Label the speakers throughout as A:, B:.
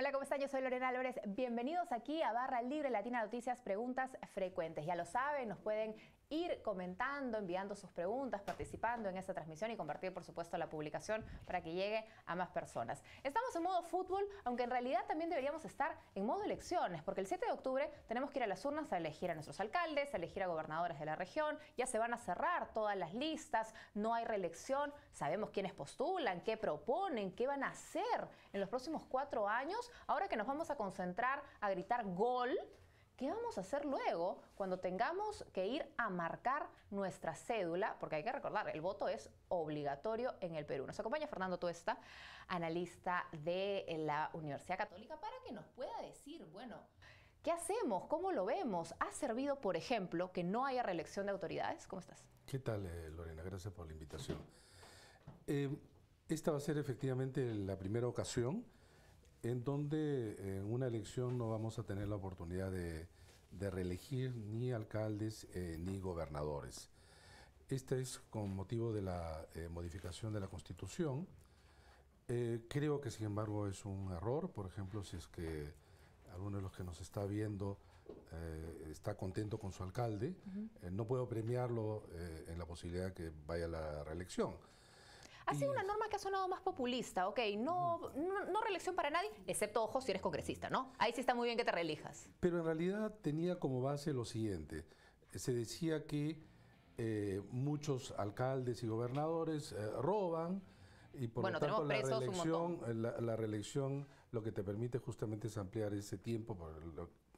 A: Hola, ¿cómo están? Yo soy Lorena Álvarez. Bienvenidos aquí a Barra Libre Latina Noticias, preguntas frecuentes. Ya lo saben, nos pueden ir comentando, enviando sus preguntas, participando en esta transmisión y compartir, por supuesto, la publicación para que llegue a más personas. Estamos en modo fútbol, aunque en realidad también deberíamos estar en modo elecciones, porque el 7 de octubre tenemos que ir a las urnas a elegir a nuestros alcaldes, a elegir a gobernadores de la región, ya se van a cerrar todas las listas, no hay reelección, sabemos quiénes postulan, qué proponen, qué van a hacer en los próximos cuatro años, ahora que nos vamos a concentrar a gritar gol ¿Qué vamos a hacer luego cuando tengamos que ir a marcar nuestra cédula? Porque hay que recordar, el voto es obligatorio en el Perú. Nos acompaña Fernando Tuesta, analista de la Universidad Católica, para que nos pueda decir, bueno, ¿Qué hacemos? ¿Cómo lo vemos? ¿Ha servido, por ejemplo, que no haya reelección de autoridades? ¿Cómo estás?
B: ¿Qué tal, eh, Lorena? Gracias por la invitación. Eh, esta va a ser efectivamente la primera ocasión en donde en una elección no vamos a tener la oportunidad de, reelegir ni alcaldes eh, ni gobernadores. Este es con motivo de la eh, modificación de la Constitución. Eh, creo que sin embargo es un error, por ejemplo, si es que alguno de los que nos está viendo está contento con su alcalde, no puedo premiarlo en la posibilidad de que vaya a la reelección
A: ha sido una norma que ha sonado más populista, ok, no, reelección para nadie, excepto, ojo, si eres congresista, ¿no? Ahí sí está muy bien que te reelijas.
B: Pero en realidad tenía como base lo siguiente. Se decía que eh, muchos alcaldes y gobernadores eh, roban y por lo tanto eh, la reelección, lo que te permite justamente es ampliar ese tiempo, por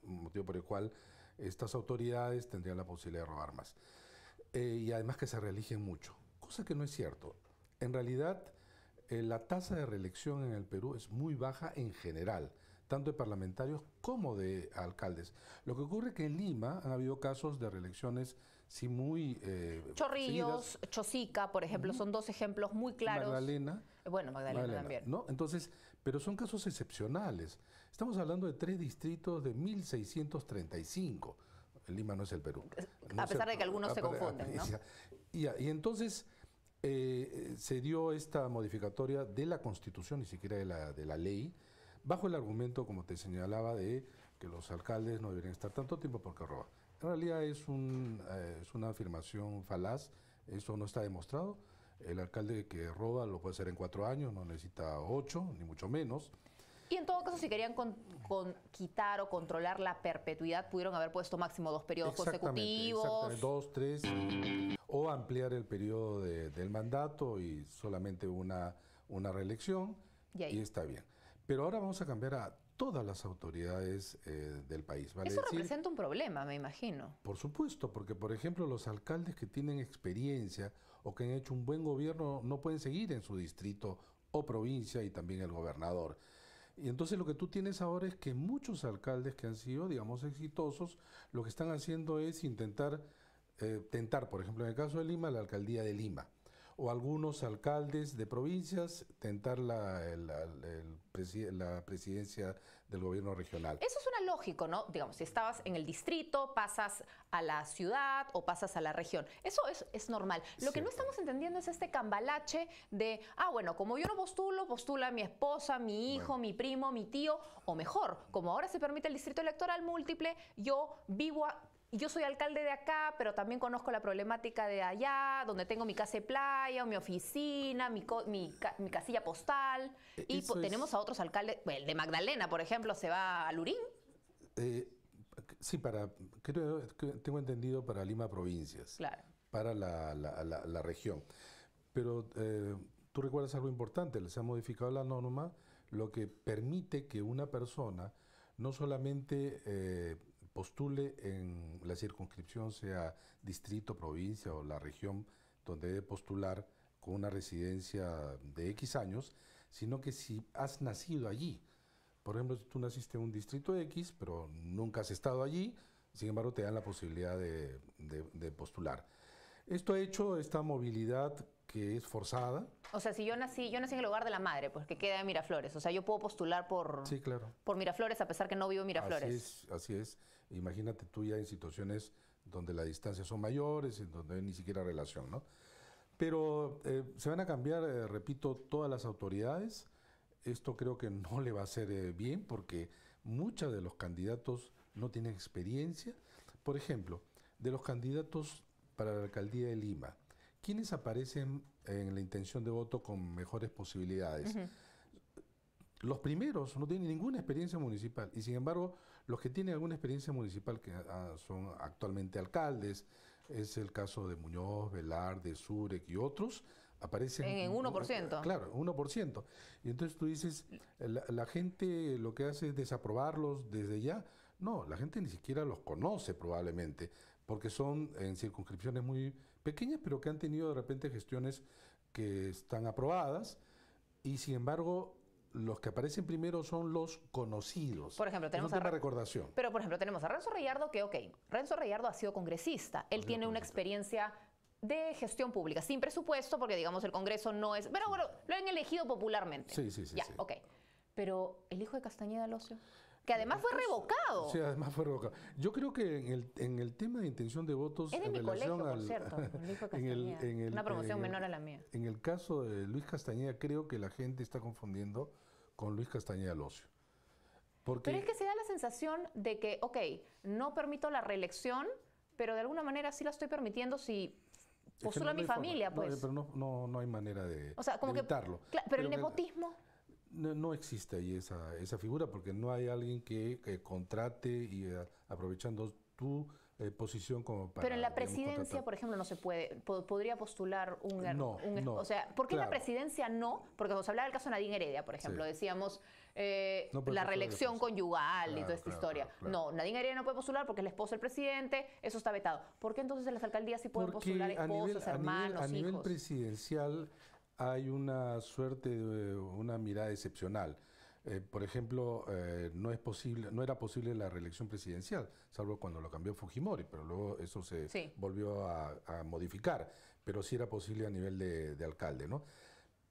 B: el motivo por el cual estas autoridades tendrían la posibilidad de robar más. y además que se reeligen mucho, cosa que no es cierto. En realidad, eh, la tasa de reelección en el Perú es muy baja en general, tanto de parlamentarios como de alcaldes. Lo que ocurre es que en Lima han habido casos de reelecciones sí muy... Eh, Chorrillos,
A: Chosica, por ejemplo, son dos ejemplos muy claros. Magdalena. Eh, bueno, Magdalena, también.
B: Entonces, pero son casos excepcionales. Estamos hablando de tres distritos de 1635. Lima no es el Perú. a pesar de que algunos se confunden, ¿no? Y, y entonces eh, se dio esta modificatoria de la Constitución, ni siquiera de la, de la ley, bajo el argumento, como te señalaba, de que los alcaldes no deberían estar tanto tiempo porque roban. En realidad es, eh, es una afirmación falaz, eso no está demostrado. El alcalde que roba lo puede hacer en cuatro años, no necesita ocho, ni mucho menos.
A: Y en todo caso, si querían con, quitar o controlar la perpetuidad, pudieron haber puesto máximo dos periodos consecutivos. Exactamente.
B: Dos, tres. O ampliar el periodo del mandato y solamente una, una reelección. Y, está bien. Pero ahora vamos a cambiar a todas las autoridades eh, del país. Eso
A: representa un problema, me imagino.
B: Por supuesto, porque por ejemplo los alcaldes que tienen experiencia o que han hecho un buen gobierno no pueden seguir en su distrito o provincia y también el gobernador. Y entonces lo que tú tienes ahora es que muchos alcaldes que han sido, digamos, exitosos, lo que están haciendo es intentar eh, tentar, por ejemplo, en el caso de Lima, la alcaldía de Lima o algunos alcaldes de provincias tentar la, presidencia del gobierno regional.
A: Eso es suena lógico, ¿no? Digamos, si estabas en el distrito, pasas a la ciudad o pasas a la región. Eso es, es normal. Lo que no estamos entendiendo es este cambalache de, ah, bueno, como yo no postulo, postula mi esposa, mi hijo, mi primo, mi tío, o mejor, como ahora se permite el distrito electoral múltiple, yo vivo a y yo soy alcalde de acá, pero también conozco la problemática de allá, donde tengo mi casa de playa, mi oficina, mi, mi, casilla postal. E, y tenemos a otros alcaldes, el de Magdalena, por ejemplo, se va a Lurín.
B: Eh, sí, para, creo, tengo entendido para Lima Provincias. Claro. Para la, región. Pero eh, tú recuerdas algo importante, se ha modificado la norma, lo que permite que una persona no solamente eh, postule en la circunscripción, sea distrito, provincia o la región donde debe postular con una residencia de X años, sino que si has nacido allí, por ejemplo, tú naciste en un distrito X, pero nunca has estado allí, sin embargo, te dan la posibilidad de, de postular. Esto ha hecho esta movilidad que es forzada.
A: O sea, si yo nací, yo nací en el hogar de la madre, pues que queda en Miraflores. O sea, yo puedo postular por, por Miraflores a pesar que no vivo en Miraflores. Así es,
B: así es. Imagínate tú ya en situaciones donde las distancias son mayores, en donde hay ni siquiera relación, ¿no? Pero eh, se van a cambiar, eh, repito, todas las autoridades. Esto creo que no le va a hacer eh, bien porque muchos de los candidatos no tienen experiencia. Por ejemplo, de los candidatos para la alcaldía de Lima, ¿Quiénes aparecen en la intención de voto con mejores posibilidades? Los primeros no tienen ninguna experiencia municipal y sin embargo los que tienen alguna experiencia municipal que ah, son actualmente alcaldes, es el caso de Muñoz, Velarde, Zurek y otros, aparecen... En 1%. Claro, 1%. Y entonces tú dices, la, gente lo que hace es desaprobarlos desde ya. No, la gente ni siquiera los conoce probablemente, porque son en circunscripciones muy pequeñas, pero que han tenido de repente gestiones que están aprobadas y sin embargo los que aparecen primero son los conocidos. Por ejemplo, tenemos a recordación.
A: Pero por ejemplo, tenemos a Renzo Reyardo que, ok, Renzo Reyardo ha sido congresista, él tiene una experiencia de gestión pública, sin presupuesto, porque digamos el Congreso no es... Pero bueno, lo han elegido popularmente. Sí, sí, sí. Ya, ok. Pero el hijo de Castañeda Locio que además fue revocado. Sí,
B: además fue revocado. Yo creo que en el, tema de intención de votos... en relación colegio, al, En el, en el, Una promoción eh, menor a la mía. En el caso de Luis Castañeda, creo que la gente está confundiendo con Luis Castañeda Locio. Porque... Pero es que
A: se da la sensación de que, ok, no permito la reelección, pero de alguna manera sí la estoy permitiendo si postula a mi familia, pues. pero
B: no, hay manera de o sea, como Que, pero, el nepotismo no, existe ahí esa, esa figura porque no hay alguien que, contrate y eh, aprovechando tu eh, posición como Pero en la presidencia, por
A: ejemplo, no se puede, podría postular un... No, no o sea, ¿por qué en la presidencia no? Porque nos hablaba del caso Nadine Heredia, por ejemplo, decíamos eh, la reelección conyugal y toda esta historia. No, Nadine Heredia no puede postular porque es la esposa del presidente, eso está vetado. ¿Por qué entonces las alcaldías sí pueden postular esposos, a hermanos, A nivel,
B: presidencial hay una suerte de una mirada excepcional. Eh, por ejemplo, eh, no, es posible, no era posible la reelección presidencial, salvo cuando lo cambió Fujimori, pero luego eso se volvió a, modificar, pero sí era posible a nivel de, alcalde. ¿no?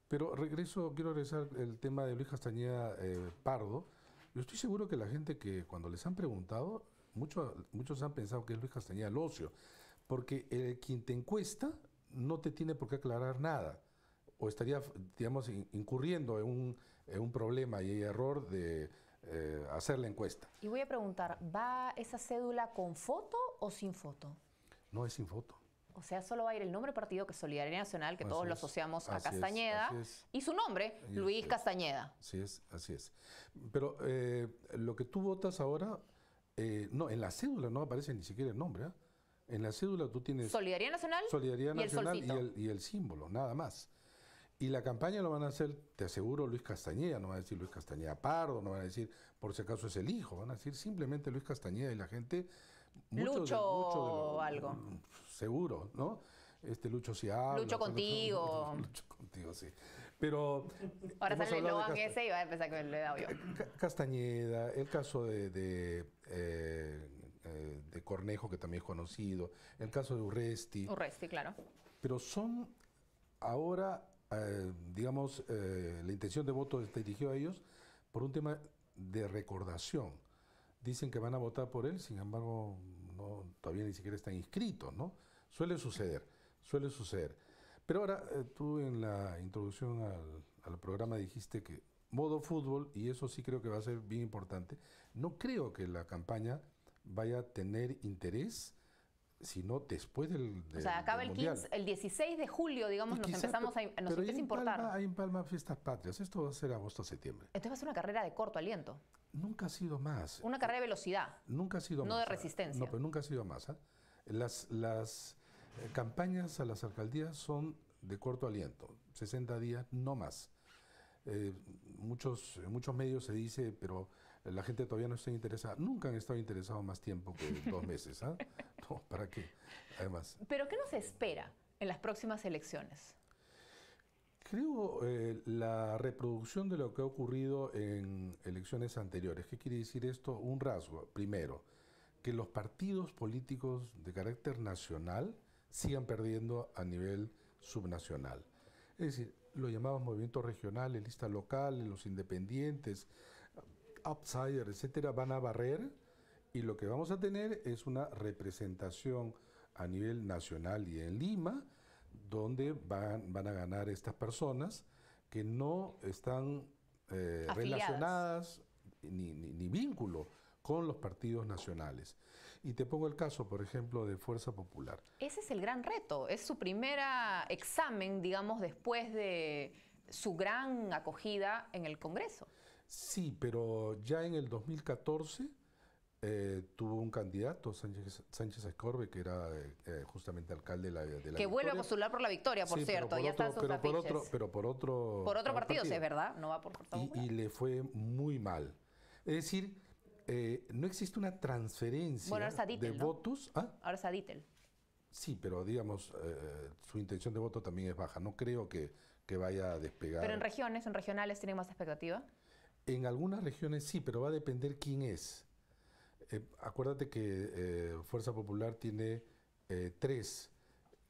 B: Pero regreso, quiero regresar el tema de Luis Castañeda eh, Pardo. Yo estoy seguro que la gente que cuando les han preguntado, muchos, muchos han pensado que es Luis Castañeda ocio, porque quien te encuesta no te tiene por qué aclarar nada o estaría, digamos, incurriendo en un, problema y error de eh, hacer la encuesta.
A: Y voy a preguntar, ¿va esa cédula con foto o sin foto?
B: No es sin foto.
A: O sea, solo va a ir el nombre partido, que es Solidaridad Nacional, que todos lo asociamos a Castañeda, y su nombre, Luis Castañeda.
B: Así es, así es. Pero eh, lo que tú votas ahora, eh, no, en la cédula no aparece ni siquiera el nombre. ¿ah? En la cédula tú tienes...
A: Solidaridad Nacional. Solidaridad Nacional
B: y el símbolo, nada más. Y la campaña lo van a hacer, te aseguro, Luis Castañeda, no van a decir Luis Castañeda Pardo, no van a decir por si acaso es el hijo, van a decir simplemente Luis Castañeda y la gente. Lucho o algo. Seguro, ¿no? Este Lucho sí habla. Lucho contigo. Lucho contigo, sí. Pero.
A: Ahora sale el ese y va a empezar con el he yo. Eh,
B: Castañeda, el caso de, de, eh, eh, de Cornejo, que también es conocido, el caso de Urresti.
A: Urresti, claro.
B: Pero son ahora eh, digamos, eh, la intención de voto está dirigió a ellos por un tema de recordación. Dicen que van a votar por él, sin embargo, no, todavía ni siquiera están inscritos, ¿no? Suele suceder, suele suceder. Pero ahora, eh, tú en la introducción al, al programa dijiste que modo fútbol, y eso sí creo que va a ser bien importante, no creo que la campaña vaya a tener interés sino después del, O sea, acaba el,
A: 16 de julio, digamos, pues nos empezamos a, nos a importar.
B: hay en Palma fiestas patrias, esto va a ser agosto septiembre. esto va a ser una carrera de corto aliento. Nunca ha sido más.
A: Una carrera de eh, velocidad.
B: Nunca ha sido más. No de ¿eh? resistencia. No, pero nunca ha sido más. ¿eh? Las, las campañas a las alcaldías son de corto aliento, 60 días, no más. muchos, en muchos medios se dice, pero la gente todavía no está interesada. Nunca han estado interesados más tiempo que dos meses. ¿eh? ¿para qué? Además.
A: ¿Pero qué nos espera en las próximas elecciones?
B: Creo eh, la reproducción de lo que ha ocurrido en elecciones anteriores. ¿Qué quiere decir esto? Un rasgo. Primero, que los partidos políticos de carácter nacional sigan perdiendo a nivel subnacional. Es decir, los llamados movimientos regionales, listas locales, los independientes, outsiders, etcétera, van a barrer y lo que vamos a tener es una representación a nivel nacional y en Lima, donde van, van a ganar estas personas que no están eh, relacionadas ni, vínculo con los partidos nacionales. Y te pongo el caso, por ejemplo, de Fuerza Popular.
A: Ese es el gran reto, es su primer examen, digamos, después de su gran acogida en el Congreso.
B: Sí, pero ya en el 2014 eh, tuvo un candidato, Sánchez, Sánchez Escorbe, que era eh, justamente alcalde de la, Que vuelve a
A: postular por la Victoria, por cierto, ya está en sus pero por,
B: otro, pero por otro... partido, sí, es verdad, no va por partido. Y, y, le fue muy mal. Es decir, eh, no existe una transferencia de votos. ¿Ah? Ahora Sí, pero digamos, su intención de voto también es baja. No creo que, que vaya a despegar. Pero en
A: regiones, en regionales, ¿tienen más expectativa?
B: En algunas regiones sí, pero va a depender quién es. Eh, acuérdate que eh, Fuerza Popular tiene eh, tres,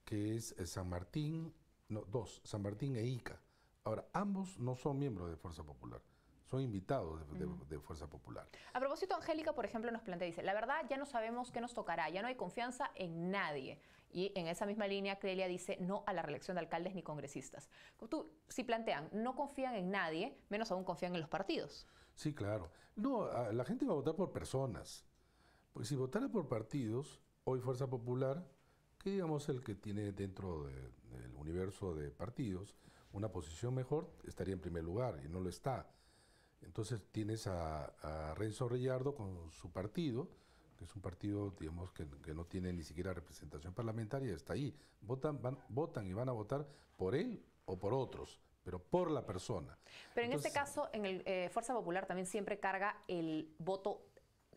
B: que es San Martín, no, dos, San Martín e Ica. Ahora, ambos no son miembros de Fuerza Popular son invitados de, Fuerza Popular.
A: A propósito, Angélica, por ejemplo, nos plantea, dice, la verdad ya no sabemos qué nos tocará, ya no hay confianza en nadie. Y en esa misma línea, Crelia dice, no a la reelección de alcaldes ni congresistas. Tú, si plantean, no confían en nadie, menos aún confían en los partidos.
B: Sí, claro. No, la gente va a votar por personas. Pues si votara por partidos, hoy Fuerza Popular, que digamos el que tiene dentro del universo de partidos una posición mejor, estaría en primer lugar y no lo está. Entonces tienes a, Renzo Rillardo con su partido, que es un partido, digamos, que, no tiene ni siquiera representación parlamentaria, está ahí. Votan, votan y van a votar por él o por otros, pero por la persona.
A: Pero en este caso, en el eh, Fuerza Popular también siempre carga el voto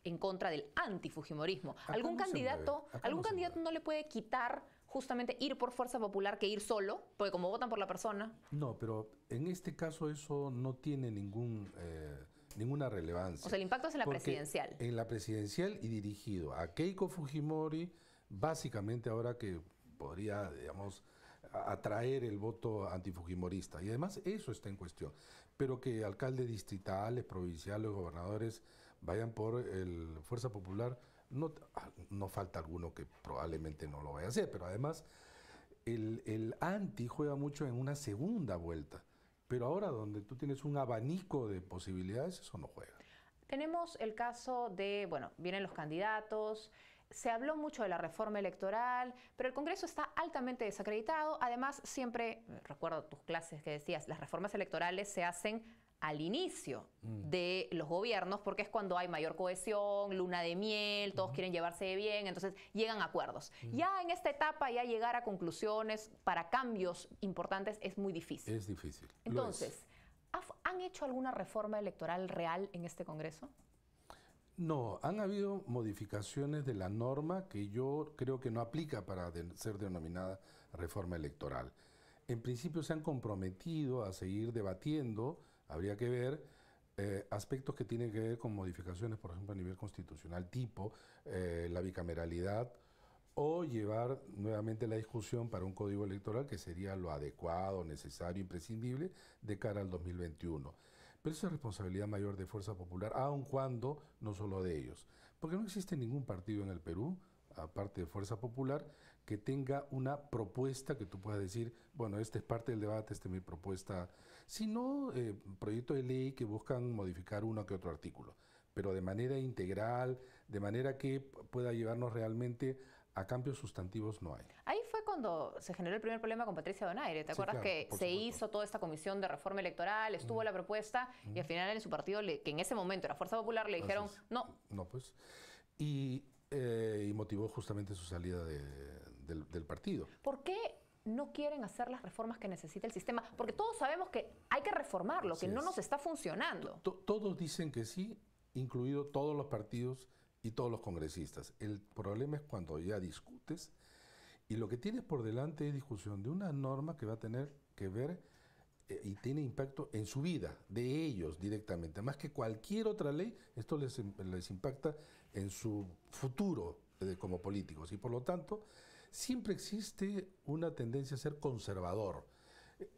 A: en contra del antifujimorismo. Algún candidato, algún candidato no le puede quitar justamente ir por fuerza popular que ir solo, porque como votan por la persona.
B: No, pero en este caso eso no tiene ningún eh, ninguna relevancia. O sea, el impacto es en la presidencial. En la presidencial y dirigido a Keiko Fujimori, básicamente ahora que podría, digamos, atraer el voto antifujimorista. Y además eso está en cuestión. Pero que alcaldes distritales, provinciales, gobernadores vayan por el Fuerza Popular. No, ah, no falta alguno que probablemente no lo vaya a hacer, pero además el, el anti juega mucho en una segunda vuelta. Pero ahora donde tú tienes un abanico de posibilidades, eso no juega.
A: Tenemos el caso de, bueno, vienen los candidatos, se habló mucho de la reforma electoral, pero el Congreso está altamente desacreditado. Además, siempre, recuerdo tus clases que decías, las reformas electorales se hacen al inicio mm. de los gobiernos, porque es cuando hay mayor cohesión, luna de miel, todos quieren llevarse bien, entonces llegan a acuerdos. Ya en esta etapa, ya llegar a conclusiones para cambios importantes es muy difícil.
B: Es difícil. Entonces,
A: ¿han hecho alguna reforma electoral real en este Congreso?
B: No, han habido modificaciones de la norma que yo creo que no aplica para ser denominada reforma electoral. En principio se han comprometido a seguir debatiendo habría que ver eh, aspectos que tienen que ver con modificaciones, por ejemplo, a nivel constitucional, tipo eh, la bicameralidad, o llevar nuevamente la discusión para un código electoral que sería lo adecuado, necesario, imprescindible de cara al 2021. Pero esa es responsabilidad mayor de Fuerza Popular, aun cuando no solo de ellos, porque no existe ningún partido en el Perú aparte de Fuerza Popular, que tenga una propuesta que tú puedas decir, bueno, esta es parte del debate, esta es mi propuesta sino eh, proyectos de ley que buscan modificar uno que otro artículo, pero de manera integral, de manera que pueda llevarnos realmente a cambios sustantivos no hay.
A: Ahí fue cuando se generó el primer problema con Patricia Donaire. ¿Te acuerdas que se hizo toda esta comisión de reforma electoral, estuvo la propuesta y al final en su partido, que en ese momento era Fuerza Popular, le dijeron no.
B: No, pues. Eh, y, motivó justamente su salida del, del partido.
A: ¿Por qué no quieren hacer las reformas que necesita el sistema, porque todos sabemos que hay que reformarlo, que no nos está funcionando.
B: todos dicen que sí, incluido todos los partidos y todos los congresistas. El problema es cuando ya discutes y lo que tienes por delante es discusión de una norma que va a tener que ver eh, y tiene impacto en su vida, de ellos directamente. Más que cualquier otra ley, esto les, impacta en su futuro eh, como políticos y por lo tanto siempre existe una tendencia a ser conservador.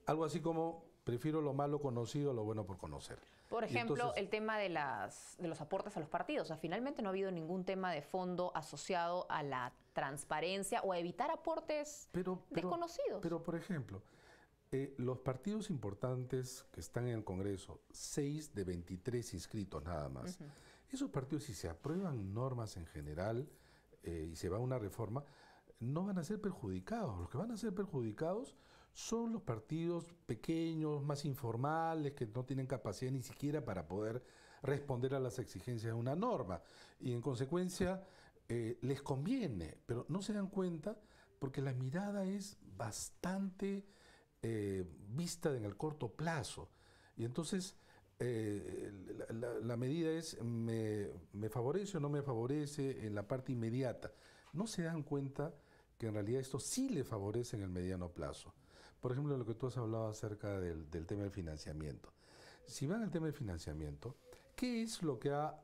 B: Algo así como prefiero lo malo conocido a lo bueno por conocer. Por ejemplo, el
A: tema de, las, de los aportes a los partidos. finalmente no ha habido ningún tema de fondo asociado a la transparencia o a evitar aportes desconocidos.
B: Pero, por ejemplo, eh, los partidos importantes que están en el Congreso, 6 de 23 inscritos nada más, esos partidos si se aprueban normas en general eh, y se va a una reforma, no van a ser perjudicados. Los que van a ser perjudicados son los partidos pequeños, más informales, que no tienen capacidad ni siquiera para poder responder a las exigencias de una norma. Y en consecuencia eh, les conviene, pero no se dan cuenta porque la mirada es bastante eh, vista en el corto plazo. Y entonces eh, la, medida es, me, me favorece o no me favorece en la parte inmediata. No se dan cuenta en realidad esto sí le favorece en el mediano plazo. Por ejemplo, lo que tú has hablado acerca del, tema del financiamiento. Si van al tema del financiamiento, ¿qué es lo que ha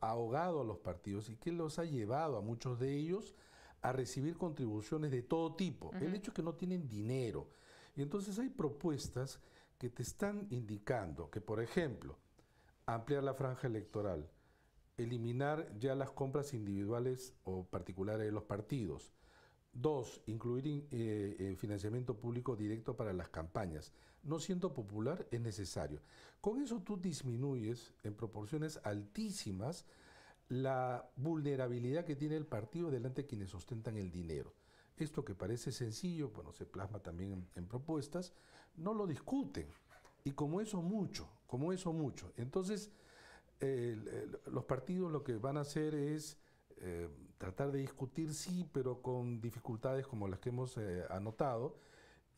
B: ahogado a los partidos y qué los ha llevado a muchos de ellos a recibir contribuciones de todo tipo? El hecho que no tienen dinero. Y entonces hay propuestas que te están indicando que, por ejemplo, ampliar la franja electoral, eliminar ya las compras individuales o particulares de los partidos, Dos, incluir eh, eh, financiamiento público directo para las campañas. No siendo popular, es necesario. Con eso tú disminuyes en proporciones altísimas la vulnerabilidad que tiene el partido delante de quienes ostentan el dinero. Esto que parece sencillo, bueno, se plasma también en, propuestas, no lo discuten. Y como eso mucho, como eso mucho. Entonces, los partidos lo que van a hacer es eh, tratar de discutir, sí, pero con dificultades como las que hemos eh, anotado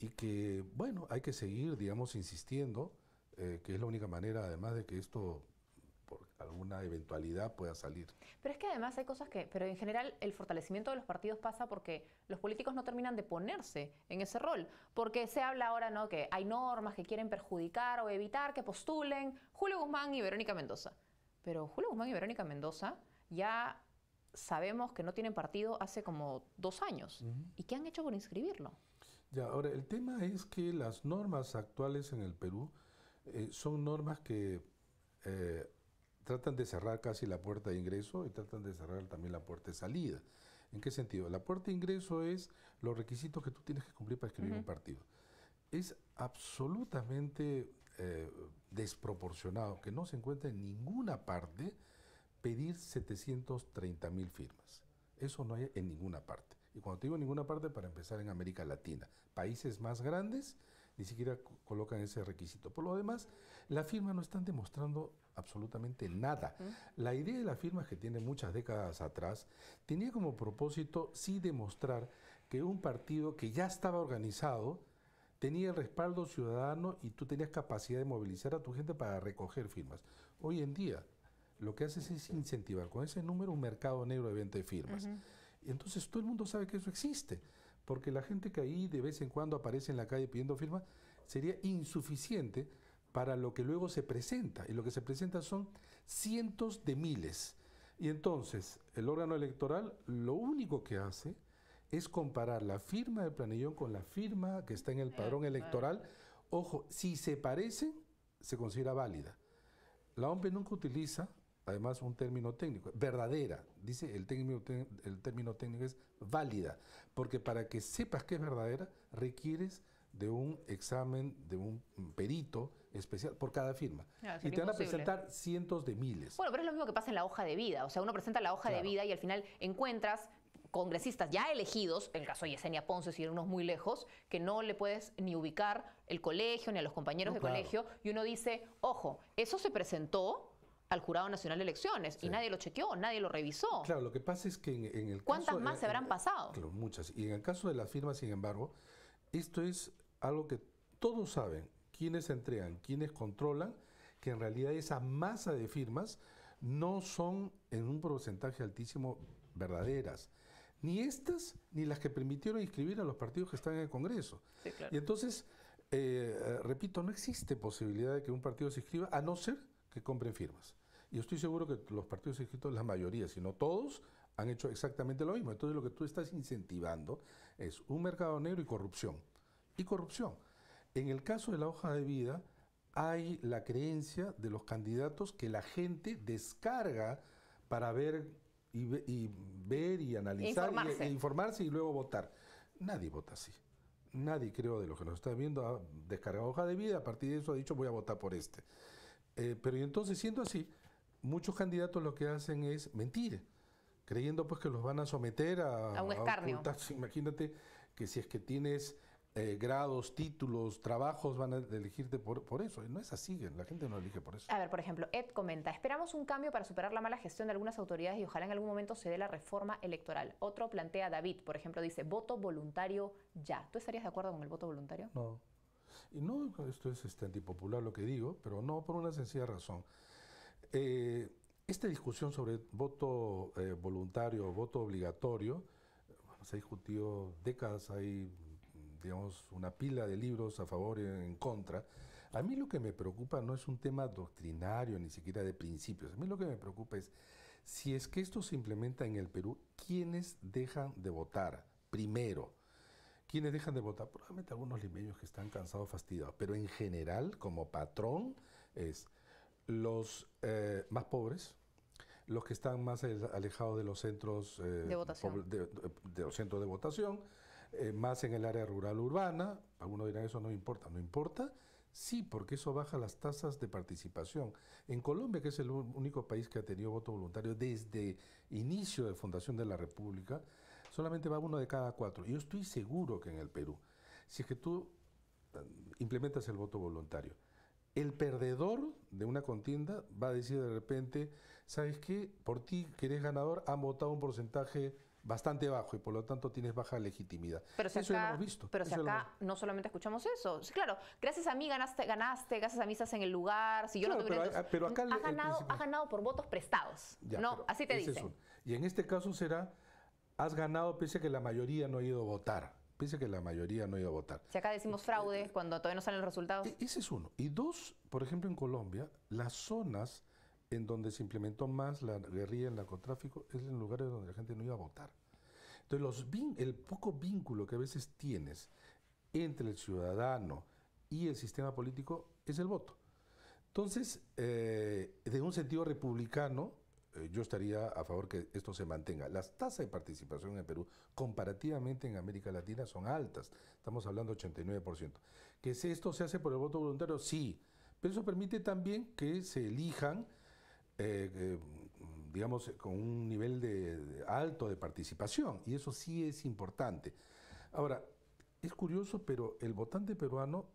B: y que, bueno, hay que seguir, digamos, insistiendo, eh, que es la única manera, además de que esto por alguna eventualidad pueda salir.
A: Pero es que además hay cosas que, pero en general el fortalecimiento de los partidos pasa porque los políticos no terminan de ponerse en ese rol, porque se habla ahora, ¿no? Que hay normas que quieren perjudicar o evitar que postulen Julio Guzmán y Verónica Mendoza. Pero Julio Guzmán y Verónica Mendoza ya sabemos que no tienen partido hace como dos años. ¿Y qué han hecho por inscribirlo?
B: Ya, ahora, el tema es que las normas actuales en el Perú eh, son normas que eh, tratan de cerrar casi la puerta de ingreso y tratan de cerrar también la puerta de salida. ¿En qué sentido? La puerta de ingreso es los requisitos que tú tienes que cumplir para inscribir un partido. Es absolutamente eh, desproporcionado que no se encuentre en ninguna parte pedir 730 mil firmas. Eso no hay en ninguna parte. Y cuando te digo en ninguna parte, para empezar en América Latina, países más grandes ni siquiera colocan ese requisito. Por lo demás, la firma no están demostrando absolutamente nada. La idea de la firma, que tiene muchas décadas atrás, tenía como propósito sí demostrar que un partido que ya estaba organizado, tenía el respaldo ciudadano y tú tenías capacidad de movilizar a tu gente para recoger firmas. Hoy en día lo que hace es incentivar con ese número un mercado negro de venta de firmas. y Entonces todo el mundo sabe que eso existe, porque la gente que ahí de vez en cuando aparece en la calle pidiendo firma sería insuficiente para lo que luego se presenta, y lo que se presenta son cientos de miles. Y entonces el órgano electoral lo único que hace es comparar la firma del Planillón con la firma que está en el eh, padrón eh. electoral. Ojo, si se parecen, se considera válida. La OMP nunca utiliza además un término técnico, verdadera, dice el término, el término técnico es válida, porque para que sepas que es verdadera requieres de un examen de un perito especial por cada firma. y te van a presentar cientos de miles.
A: Bueno, pero es lo mismo que pasa en la hoja de vida. O sea, uno presenta la hoja de vida y al final encuentras congresistas ya elegidos, en el caso de Yesenia Ponce, si unos muy lejos, que no le puedes ni ubicar el colegio ni a los compañeros de colegio, y uno dice, ojo, eso se presentó al Jurado Nacional de Elecciones y nadie lo chequeó, nadie lo revisó.
B: Claro, lo que pasa es que en, en el ¿Cuántas más se habrán pasado? muchas. Y en el caso de las firmas, sin embargo, esto es algo que todos saben, quienes entregan, quienes controlan, que en realidad esa masa de firmas no son en un porcentaje altísimo verdaderas. Ni estas, ni las que permitieron inscribir a los partidos que están en el Congreso. Y entonces, eh, repito, no existe posibilidad de que un partido se inscriba a no ser que compren firmas. Y estoy seguro que los partidos inscritos, la mayoría, si no todos, han hecho exactamente lo mismo. Entonces lo que tú estás incentivando es un mercado negro y corrupción. Y corrupción. En el caso de la hoja de vida, hay la creencia de los candidatos que la gente descarga para ver y, ver y analizar informarse. e informarse y luego votar. Nadie vota así. Nadie, creo, de los que nos está viendo ha descargado hoja de vida, a partir de eso ha dicho voy a votar por este. Eh, pero entonces, siendo así, muchos candidatos lo que hacen es mentir, creyendo pues que los van a someter a, un escarnio. Imagínate que si es que tienes eh, grados, títulos, trabajos van a elegirte por, por eso. No es así, la gente no elige por eso. A
A: ver, por ejemplo, Ed comenta, esperamos un cambio para superar la mala gestión de algunas autoridades y ojalá en algún momento se dé la reforma electoral. Otro plantea David, por ejemplo, dice, voto voluntario ya. ¿Tú estarías de acuerdo con el voto voluntario?
B: No. Y no, esto es este, antipopular lo que digo, pero no por una sencilla razón. Eh, esta discusión sobre voto eh, voluntario, voto obligatorio, se pues, ha discutido décadas, hay digamos una pila de libros a favor y en contra. A mí lo que me preocupa no es un tema doctrinario ni siquiera de principios. A mí lo que me preocupa es si es que esto se implementa en el Perú, ¿quiénes dejan de votar primero? ¿Quiénes dejan de votar? Probablemente algunos limeños que están cansados, fastidiados, pero en general como patrón es los eh, más pobres, los que están más alejados eh, de los centros de, votación. Eh, más en el área rural urbana. Algunos dirán eso no importa, no importa. Sí, porque eso baja las tasas de participación. En Colombia, que es el único país que ha tenido voto voluntario desde inicio de fundación de la República, solamente va uno de cada cuatro. Yo estoy seguro que en el Perú, si es que tú implementas el voto voluntario, el perdedor de una contienda va a decir de repente, ¿sabes qué? Por ti que eres ganador han votado un porcentaje bastante bajo y por lo tanto tienes baja legitimidad.
A: eso lo hemos visto. Pero si acá no solamente escuchamos eso. Claro, gracias a mí ganaste, ganaste gracias a mí estás en el lugar. Si yo no tuviera pero, pero acá has, ganado, ganado por votos prestados. no, así te dicen.
B: y en este caso será, has ganado pese a que la mayoría no ha ido a votar piensa que la mayoría no iba a votar. Si
A: acá decimos fraude, eh, cuando todavía no salen los resultados. E-,
B: ese es uno. Y dos, por ejemplo, en Colombia, las zonas en donde se implementó más la guerrilla, el narcotráfico, es en lugares donde la gente no iba a votar. Entonces, el poco vínculo que a veces tienes entre el ciudadano y el sistema político es el voto. Entonces, eh, de un sentido republicano, eh, yo estaría a favor que esto se mantenga. Las tasas de participación en Perú, comparativamente en América Latina, son altas. Estamos hablando 89%. ¿Que esto se hace por el voto voluntario? Sí. Pero eso permite también que se elijan, eh, eh, digamos, con un nivel de, alto de participación. Y eso sí es importante. Ahora, es curioso, pero el votante peruano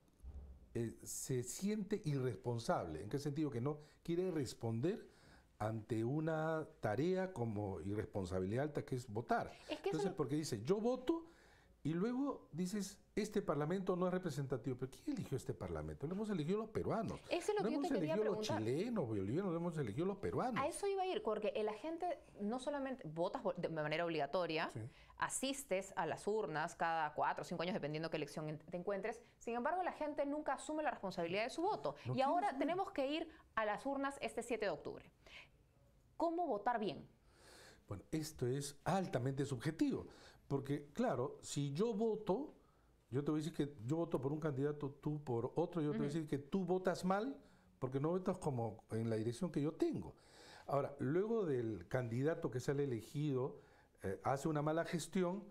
B: se siente irresponsable. ¿En qué sentido? Que no quiere responder ante una tarea como irresponsabilidad alta que es votar. Entonces, porque dice, yo voto y luego dices, este parlamento no es representativo. ¿Pero quién eligió este parlamento? Lo hemos elegido los peruanos. Eso lo no que hemos elegido los chilenos, bolivianos, lo hemos elegido los peruanos.
A: A eso iba a ir, porque la gente no solamente votas de manera obligatoria, asistes a las urnas cada cuatro o cinco años, dependiendo qué elección te encuentres. Sin embargo, la gente nunca asume la responsabilidad de su voto. y ahora tenemos que ir a las urnas este 7 de octubre. ¿Cómo votar bien?
B: Bueno, esto es altamente subjetivo, porque claro, si yo voto, yo te voy a decir que yo voto por un candidato, tú por otro, yo te voy a decir que tú votas mal porque no votas como en la dirección que yo tengo. Ahora, luego del candidato que sale elegido eh, hace una mala gestión,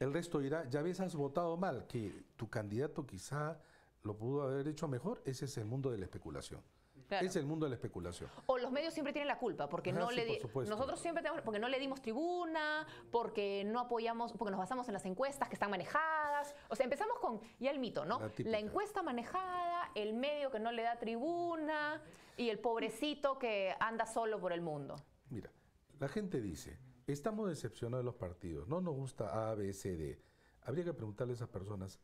B: el resto dirá, ya ves, has votado mal, que tu candidato quizá lo pudo haber hecho mejor, ese es el mundo de la especulación. Es el mundo de la especulación.
A: O los medios siempre tienen la culpa, porque no le nosotros siempre tenemos, porque no le dimos tribuna, porque no apoyamos, porque nos basamos en las encuestas que están manejadas. O sea, empezamos con ya el mito, ¿no? La, encuesta manejada, el medio que no le da tribuna y el pobrecito que anda solo por el mundo.
B: Mira, la gente dice, estamos decepcionados de los partidos, no nos gusta A, B, C, D. Habría que preguntarle a esas personas,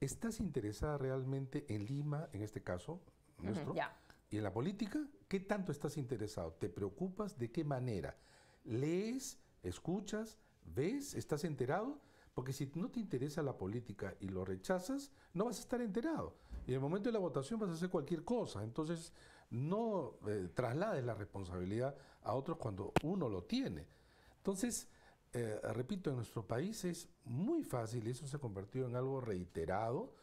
B: ¿estás interesada realmente en Lima, en este caso, nuestro? ya y en la política, ¿qué tanto estás interesado? ¿Te preocupas? ¿De qué manera? ¿Lees? ¿Escuchas? ¿Ves? ¿Estás enterado? Porque si no te interesa la política y lo rechazas, no vas a estar enterado. Y en el momento de la votación vas a hacer cualquier cosa. Entonces, no eh, traslades la responsabilidad a otros cuando uno lo tiene. Entonces, eh, repito, en nuestro país es muy fácil, y eso se ha convertido en algo reiterado,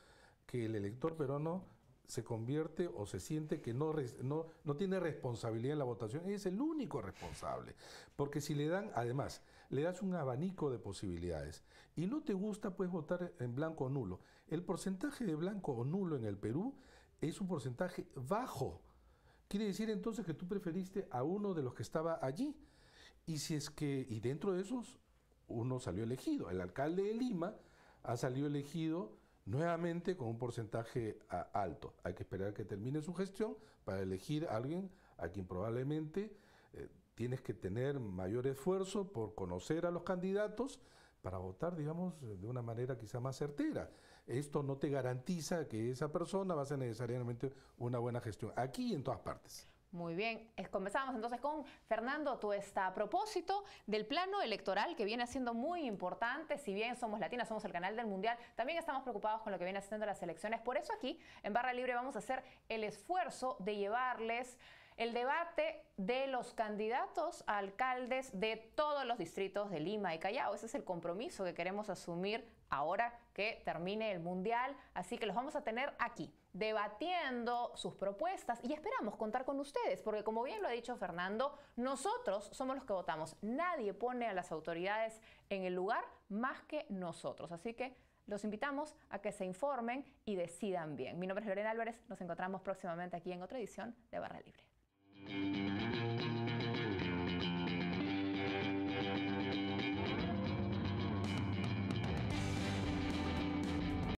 B: que el elector peruano se convierte o se siente que no, no, no, tiene responsabilidad en la votación, es el único responsable. Porque si le dan, además, le das un abanico de posibilidades y no te gusta, puedes votar en blanco o nulo. El porcentaje de blanco o nulo en el Perú es un porcentaje bajo. Quiere decir entonces que tú preferiste a uno de los que estaba allí. Y si es que, y dentro de esos, uno salió elegido. El alcalde de Lima ha salido elegido nuevamente con un porcentaje alto. Hay que esperar que termine su gestión para elegir a alguien a quien probablemente eh, tienes que tener mayor esfuerzo por conocer a los candidatos para votar, digamos, de una manera quizá más certera. Esto no te garantiza que esa persona va a ser necesariamente una buena gestión, aquí y en todas partes.
A: Muy bien, comenzamos entonces con Fernando tú está a propósito del plano electoral que viene siendo muy importante, si bien somos latinas, somos el canal del mundial, también estamos preocupados con lo que viene haciendo las elecciones, por eso aquí en Barra Libre vamos a hacer el esfuerzo de llevarles el debate de los candidatos a alcaldes de todos los distritos de Lima y Callao. Ese es el compromiso que queremos asumir ahora que termine el Mundial. Así que los vamos a tener aquí, debatiendo sus propuestas y esperamos contar con ustedes, porque como bien lo ha dicho Fernando, nosotros somos los que votamos. Nadie pone a las autoridades en el lugar más que nosotros. Así que los invitamos a que se informen y decidan bien. Mi nombre es Lorena Álvarez, nos encontramos próximamente aquí en otra edición de Barra Libre.